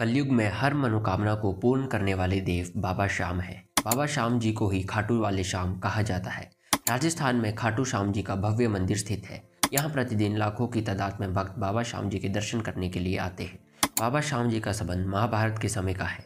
कलयुग में हर मनोकामना को पूर्ण करने वाले देव बाबा श्याम है बाबा श्याम जी को ही खाटू वाले श्याम कहा जाता है राजस्थान में खाटू श्याम जी का भव्य मंदिर स्थित है यहाँ प्रतिदिन लाखों की तादाद में भक्त बाबा श्याम जी के दर्शन करने के लिए आते हैं बाबा श्याम जी का संबंध महाभारत के समय का है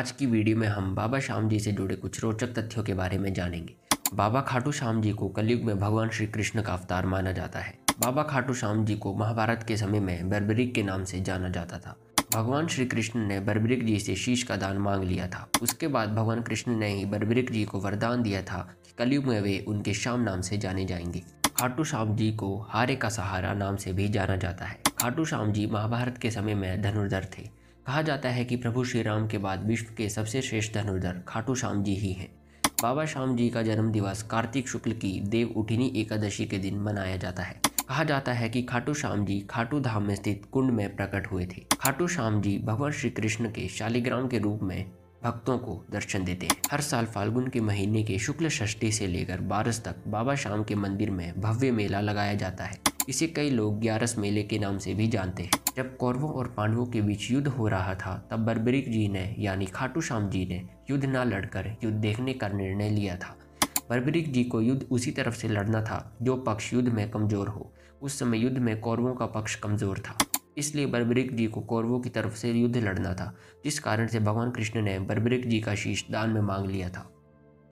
आज की वीडियो में हम बाबा श्याम जी से जुड़े कुछ रोचक तथ्यों के बारे में जानेंगे बाबा खाटू श्याम जी को कलयुग में भगवान श्री कृष्ण का अवतार माना जाता है बाबा खाटू श्याम जी को महाभारत के समय में बर्बरीक के नाम से जाना जाता था भगवान श्री कृष्ण ने बरबरिक जी से शीश का दान मांग लिया था उसके बाद भगवान कृष्ण ने ही बरबरिक जी को वरदान दिया था कि कलयुग में वे उनके श्याम नाम से जाने जाएंगे खाटू श्याम जी को हारे का सहारा नाम से भी जाना जाता है खाटू श्याम जी महाभारत के समय में धनुर्धर थे कहा जाता है कि प्रभु श्री राम के बाद विश्व के सबसे श्रेष्ठ धनुर्धर खाटू श्याम जी ही हैं बाबा श्याम जी का जन्म दिवस कार्तिक शुक्ल की देव उठिनी एकादशी के दिन मनाया जाता है कहा जाता है कि खाटू श्याम जी खाटू धाम में स्थित कुंड में प्रकट हुए थे खाटू श्याम जी भगवान श्री कृष्ण के शालिग्राम के रूप में भक्तों को दर्शन देते हैं हर साल फाल्गुन के महीने के शुक्ल षष्ठी से लेकर बारस तक बाबा श्याम के मंदिर में भव्य मेला लगाया जाता है इसे कई लोग ग्यारस मेले के नाम से भी जानते हैं जब कौरवों और पांडवों के बीच युद्ध हो रहा था तब बर्बरिक जी ने यानी खाटू श्याम जी ने युद्ध न लड़कर युद्ध देखने का निर्णय लिया था बर्बरिक जी को युद्ध उसी तरफ से लड़ना था जो पक्ष युद्ध में कमज़ोर हो उस समय युद्ध में कौरवों का पक्ष कमज़ोर था इसलिए बर्बरिक जी को कौरवों की तरफ से युद्ध लड़ना था जिस कारण से भगवान कृष्ण ने बर्बरिक जी का शीश दान में मांग लिया था